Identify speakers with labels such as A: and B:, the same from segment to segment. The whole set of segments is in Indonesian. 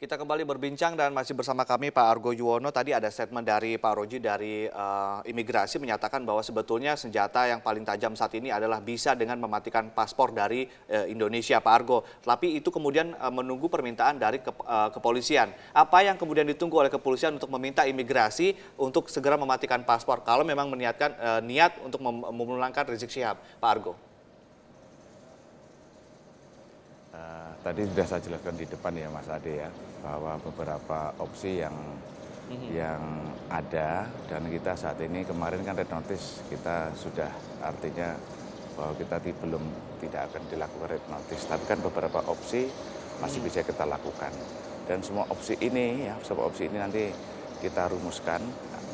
A: Kita kembali berbincang dan masih bersama kami Pak Argo Yuwono. Tadi ada statement dari Pak Roji dari uh, imigrasi menyatakan bahwa sebetulnya senjata yang paling tajam saat ini adalah bisa dengan mematikan paspor dari uh, Indonesia, Pak Argo. Tapi itu kemudian uh, menunggu permintaan dari ke, uh, kepolisian. Apa yang kemudian ditunggu oleh kepolisian untuk meminta imigrasi untuk segera mematikan paspor kalau memang meniatkan uh, niat untuk memulangkan Rizik Syihab, Pak Argo?
B: Eh, tadi sudah saya jelaskan di depan ya Mas Ade ya bahwa beberapa opsi yang mhm. yang ada dan kita saat ini kemarin kan red notice kita sudah artinya bahwa kita di, belum tidak akan dilakukan red notice tapi kan beberapa opsi masih mhm. bisa kita lakukan dan semua opsi ini ya semua opsi ini nanti kita rumuskan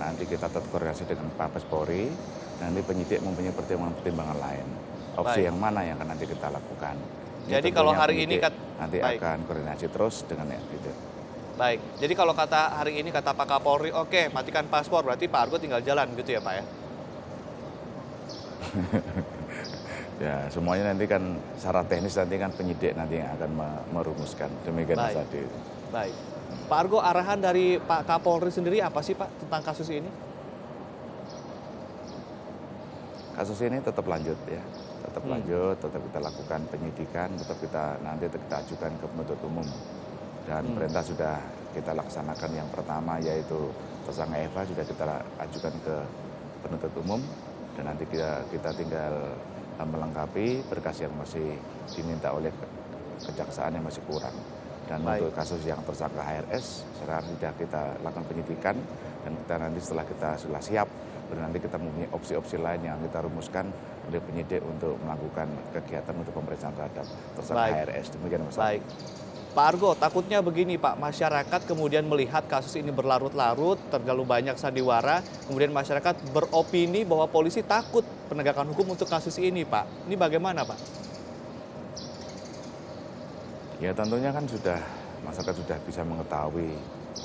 B: nanti kita tetap koordinasi dengan Mabes Polri nanti penyidik mempunyai pertimbangan-pertimbangan lain opsi Baik. yang mana yang akan nanti kita lakukan
A: jadi kalau hari ini kat... nanti Baik. akan
B: koordinasi terus dengan ya, gitu.
A: Baik. Jadi kalau kata hari ini kata Pak Kapolri, oke, okay, matikan paspor, berarti Pak Argo tinggal jalan gitu ya, Pak ya.
B: ya, semuanya nanti kan secara teknis nanti kan penyidik nanti yang akan merumuskan demikian Baik. tadi.
A: Baik. Pak Argo, arahan dari Pak Kapolri sendiri apa sih Pak tentang kasus ini?
B: Kasus ini tetap lanjut ya tetap hmm. lanjut, tetap kita lakukan penyidikan, tetap kita nanti kita ajukan ke penuntut umum. Dan hmm. perintah sudah kita laksanakan yang pertama yaitu tersangka Eva sudah kita ajukan ke penuntut umum dan nanti kita, kita tinggal eh, melengkapi berkas yang masih diminta oleh kejaksaan yang masih kurang. Dan Baik. untuk kasus yang tersangka HRS sekarang sudah kita lakukan penyidikan dan kita nanti setelah kita sudah siap Kemudian nanti kita mempunyai opsi-opsi lain yang kita rumuskan oleh penyidik untuk melakukan kegiatan untuk pemeriksaan terhadap tersangka HRS.
A: Demikian Mas. Baik. Pak Argo, takutnya begini Pak, masyarakat kemudian melihat kasus ini berlarut-larut, terlalu banyak sandiwara, kemudian masyarakat beropini bahwa polisi takut penegakan hukum untuk kasus ini Pak. Ini bagaimana Pak?
B: Ya tentunya kan sudah, masyarakat sudah bisa mengetahui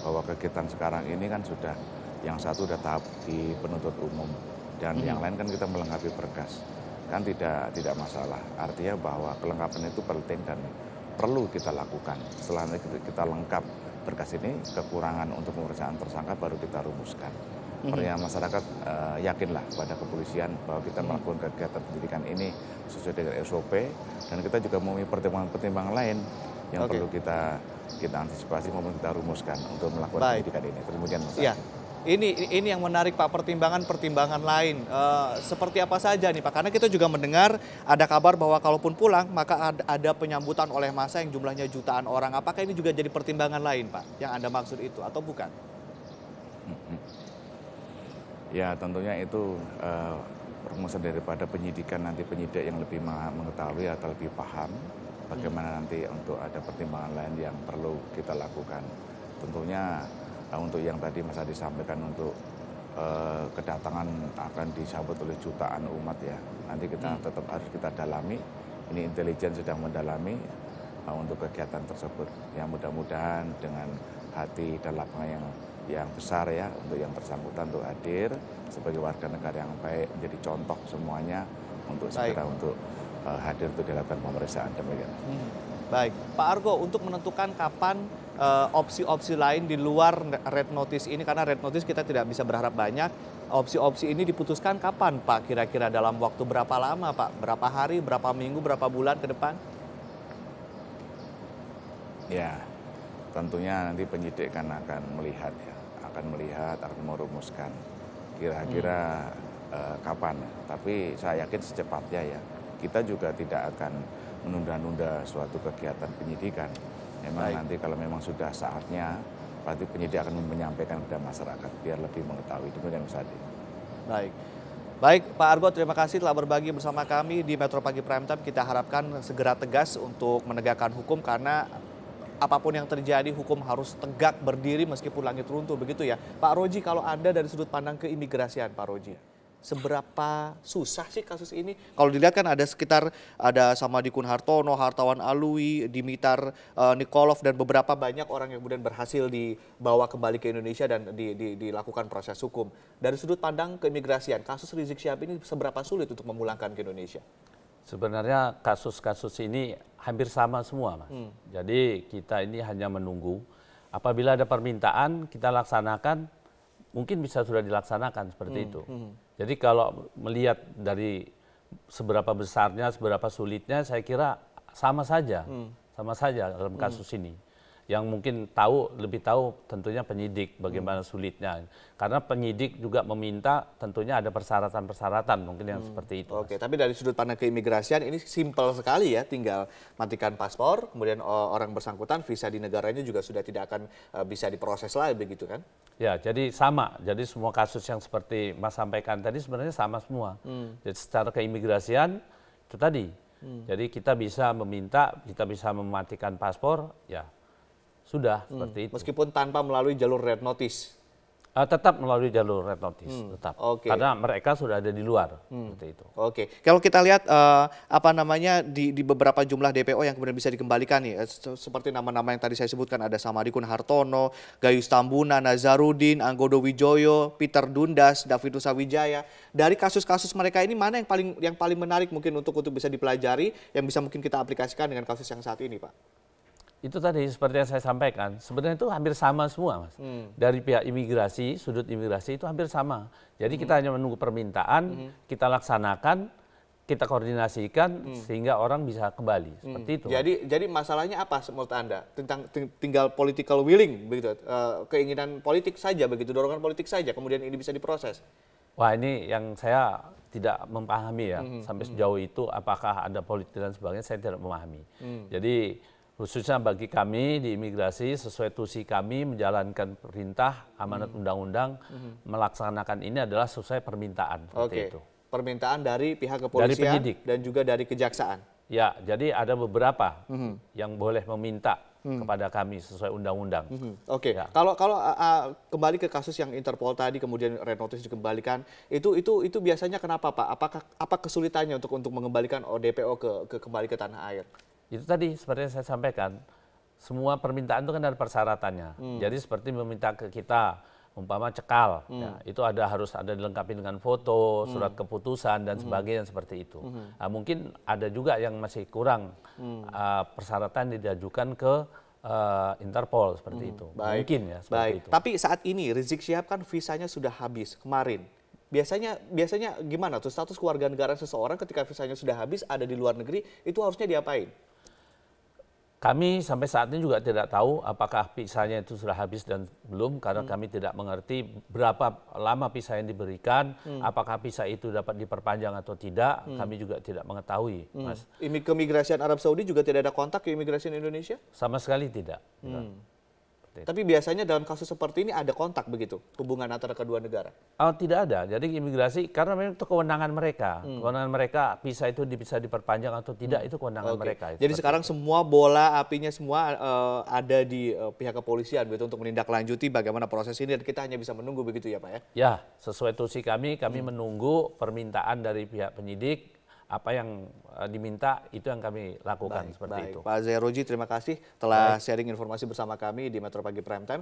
B: bahwa kegiatan sekarang ini kan sudah yang satu udah tahap di penuntut umum dan hmm. yang iya. lain kan kita melengkapi berkas kan tidak tidak masalah artinya bahwa kelengkapan itu penting dan perlu kita lakukan setelah kita lengkap berkas ini kekurangan untuk pemeriksaan tersangka baru kita rumuskan mhm. Pertanyaan masyarakat e, yakinlah pada kepolisian bahwa kita mhm. melakukan kegiatan pendidikan ini sesuai dengan SOP dan kita juga mempunyai pertimbangan-pertimbangan lain yang okay. perlu kita kita antisipasi maupun kita rumuskan untuk melakukan Baik. pendidikan ini. Kemudian Mas.
A: Ya ini ini yang menarik Pak pertimbangan-pertimbangan lain uh, seperti apa saja nih Pak karena kita juga mendengar ada kabar bahwa kalaupun pulang maka ada, penyambutan oleh masa yang jumlahnya jutaan orang apakah ini juga jadi pertimbangan lain Pak yang Anda maksud itu atau bukan
B: Ya tentunya itu uh, eh, rumusan daripada penyidikan nanti penyidik yang lebih mengetahui atau lebih paham bagaimana hmm. nanti untuk ada pertimbangan lain yang perlu kita lakukan tentunya Nah, untuk yang tadi Mas Adi sampaikan untuk eh, kedatangan akan disambut oleh jutaan umat ya. Nanti kita hmm. tetap harus kita dalami. Ini intelijen sedang mendalami eh, untuk kegiatan tersebut. Ya mudah-mudahan dengan hati dan lapangan yang yang besar ya untuk yang bersangkutan untuk hadir sebagai warga negara yang baik menjadi contoh semuanya untuk segera untuk uh, hadir untuk dilakukan pemeriksaan demikian.
A: Hmm. Baik, Pak Argo untuk menentukan kapan Eh, opsi-opsi uh, lain di luar red notice ini karena red notice kita tidak bisa berharap banyak. Opsi-opsi ini diputuskan kapan Pak kira-kira dalam waktu berapa lama Pak? Berapa hari, berapa minggu, berapa bulan ke depan?
B: Ya, tentunya nanti penyidik kan akan melihat ya, akan melihat, akan merumuskan kira-kira hmm. uh, kapan. Tapi saya yakin secepatnya ya. Kita juga tidak akan menunda-nunda suatu kegiatan penyidikan Memang Baik. nanti kalau memang sudah saatnya, berarti penyidik akan menyampaikan kepada masyarakat biar lebih mengetahui. Demikian Mas Adi.
A: Baik. Baik, Pak Argo terima kasih telah berbagi bersama kami di Metro Pagi Prime Time. Kita harapkan segera tegas untuk menegakkan hukum karena apapun yang terjadi hukum harus tegak berdiri meskipun langit runtuh begitu ya. Pak Roji kalau Anda dari sudut pandang keimigrasian Pak Roji seberapa susah sih kasus ini? Kalau dilihat kan ada sekitar ada sama Dikun Hartono, Hartawan Alwi, Dimitar uh, Nikolov dan beberapa banyak orang yang kemudian berhasil dibawa kembali ke Indonesia dan di, di, dilakukan proses hukum. Dari sudut pandang keimigrasian, kasus Rizik Syihab ini seberapa sulit untuk memulangkan ke Indonesia? Sebenarnya
C: kasus-kasus ini hampir sama semua, Mas. Hmm. Jadi kita ini hanya menunggu apabila ada permintaan kita laksanakan mungkin bisa sudah dilaksanakan seperti hmm. itu. Hmm. Jadi kalau melihat dari seberapa besarnya, seberapa sulitnya, saya kira sama saja, hmm. sama saja dalam hmm. kasus hmm. ini yang mungkin tahu lebih tahu tentunya penyidik bagaimana hmm. sulitnya karena penyidik juga meminta
A: tentunya ada persyaratan-persyaratan mungkin yang hmm. seperti itu. Oke, okay. tapi dari sudut pandang keimigrasian ini simpel sekali ya, tinggal matikan paspor, kemudian e, orang bersangkutan visa di negaranya juga sudah tidak akan e, bisa diproses lagi begitu kan?
C: Ya, jadi sama. Jadi semua kasus yang seperti Mas sampaikan tadi sebenarnya sama semua. Hmm. Jadi secara keimigrasian itu tadi. Hmm. Jadi kita bisa meminta, kita bisa mematikan paspor, ya sudah hmm. seperti
A: itu. Meskipun tanpa melalui jalur red notice.
C: Uh, tetap melalui jalur red notice,
A: hmm. tetap. Okay. Karena mereka sudah ada di luar, hmm. seperti itu. Oke, okay. kalau kita lihat uh, apa namanya di, di beberapa jumlah DPO yang kemudian bisa dikembalikan nih, eh, seperti nama-nama yang tadi saya sebutkan ada Samadikun Hartono, Gayus Tambuna, Nazarudin, Anggodo Wijoyo, Peter Dundas, David Wijaya. Dari kasus-kasus mereka ini mana yang paling yang paling menarik mungkin untuk untuk bisa dipelajari, yang bisa mungkin kita aplikasikan dengan kasus yang saat ini, Pak?
C: itu tadi seperti yang saya sampaikan, sebenarnya itu hampir sama semua, Mas. Hmm. Dari pihak imigrasi, sudut imigrasi itu hampir sama. Jadi hmm. kita hanya menunggu permintaan, hmm. kita laksanakan, kita koordinasikan hmm. sehingga orang bisa kembali. Hmm. Seperti itu.
A: Jadi jadi masalahnya apa menurut Anda? Tentang tinggal political willing begitu, uh, keinginan politik saja begitu, dorongan politik saja kemudian ini bisa diproses.
C: Wah, ini yang saya tidak memahami ya. Hmm. Sampai hmm. sejauh itu apakah ada politik dan sebagainya saya tidak memahami. Hmm. Jadi khususnya bagi kami di imigrasi sesuai tusi kami menjalankan perintah amanat hmm. undang-undang hmm. hmm. melaksanakan ini adalah sesuai permintaan okay. itu.
A: Permintaan dari pihak kepolisian dari penyidik. dan juga dari kejaksaan.
C: Ya, jadi ada beberapa hmm. yang boleh meminta hmm. kepada kami sesuai undang-undang.
A: Hmm. Oke. Okay. Ya. Kalau kalau uh, kembali ke kasus yang Interpol tadi kemudian renotis dikembalikan, itu itu itu biasanya kenapa Pak? Apakah apa kesulitannya untuk untuk mengembalikan ODPO oh, ke, ke kembali ke tanah air?
C: itu tadi seperti yang saya sampaikan semua permintaan itu kan ada persyaratannya hmm. jadi seperti meminta ke kita umpama cekal hmm. ya, itu ada harus ada dilengkapi dengan foto hmm. surat keputusan dan hmm. sebagainya seperti itu hmm. nah, mungkin ada juga yang masih kurang hmm. uh, persyaratan diajukan ke uh, Interpol seperti hmm. itu
A: Baik. mungkin ya seperti Baik. itu tapi saat ini Rizik Syihab kan visanya sudah habis kemarin biasanya biasanya gimana tuh status keluarga negara seseorang ketika visanya sudah habis ada di luar negeri itu harusnya diapain
C: kami sampai saat ini juga tidak tahu apakah pisahnya itu sudah habis dan belum karena hmm. kami tidak mengerti berapa lama pisah yang diberikan, hmm. apakah pisah itu dapat diperpanjang atau tidak, hmm. kami juga tidak mengetahui, hmm. Mas.
A: Keimigrasian Arab Saudi juga tidak ada kontak ke imigrasi Indonesia?
C: Sama sekali tidak.
A: Hmm. Tapi biasanya dalam kasus seperti ini ada kontak begitu hubungan antara kedua negara?
C: Oh, tidak ada. Jadi imigrasi karena memang itu kewenangan mereka. Hmm. Kewenangan mereka visa itu bisa diperpanjang atau tidak hmm. itu kewenangan okay. mereka. Jadi sekarang
A: itu. semua bola apinya semua uh, ada di uh, pihak kepolisian begitu untuk menindaklanjuti bagaimana proses ini dan kita hanya bisa menunggu begitu ya Pak ya.
C: Ya, sesuai tusi kami kami hmm. menunggu permintaan dari pihak penyidik apa yang eh, diminta itu
A: yang kami lakukan baik, seperti baik. itu. Pak Zeroji terima kasih telah baik. sharing informasi bersama kami di Metro Pagi Prime Time.